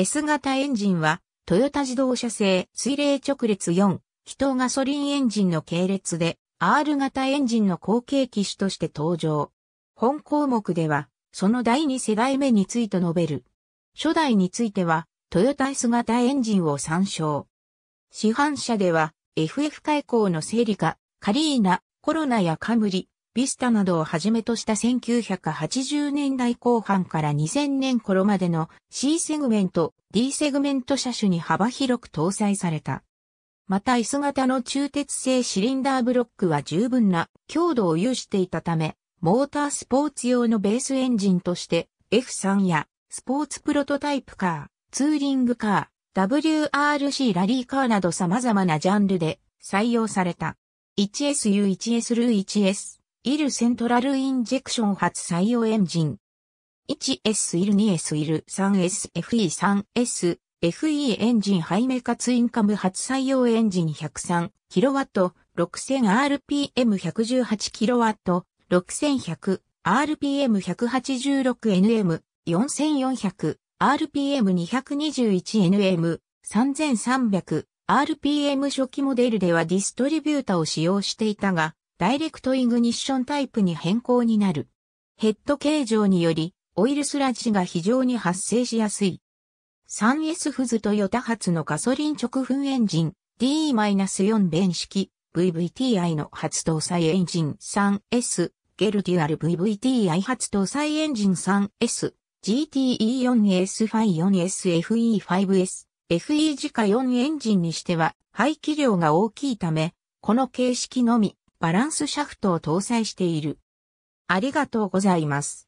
S 型エンジンは、トヨタ自動車製水冷直列4、気筒ガソリンエンジンの系列で、R 型エンジンの後継機種として登場。本項目では、その第2世代目について述べる。初代については、トヨタ S 型エンジンを参照。市販車では、FF 開口のセリカ、カリーナ、コロナやカムリ、ビスタなどをはじめとした1980年代後半から2000年頃までの C セグメント、D セグメント車種に幅広く搭載された。また椅子型の中鉄製シリンダーブロックは十分な強度を有していたため、モータースポーツ用のベースエンジンとして F3 やスポーツプロトタイプカー、ツーリングカー、WRC ラリーカーなど様々なジャンルで採用された。1SU1S ルー 1S。イルセントラルインジェクション発採用エンジン。1S イル 2S イル 3S FE3S FE エンジンハイメカツインカム初採用エンジン 103kW6000rpm118kW 6100 rpm186nm 4400 rpm221nm 3300 rpm 初期モデルではディストリビュータを使用していたがダイレクトイグニッションタイプに変更になる。ヘッド形状により、オイルスラッジが非常に発生しやすい。3S フズトヨタ発のガソリン直噴エンジン D-4 弁式 VVTi の初搭載エンジン 3S ゲルデュアル VVTi 初搭載エンジン 3S GTE4S 5 4S FE5S FE 自家4エンジンにしては排気量が大きいため、この形式のみバランスシャフトを搭載している。ありがとうございます。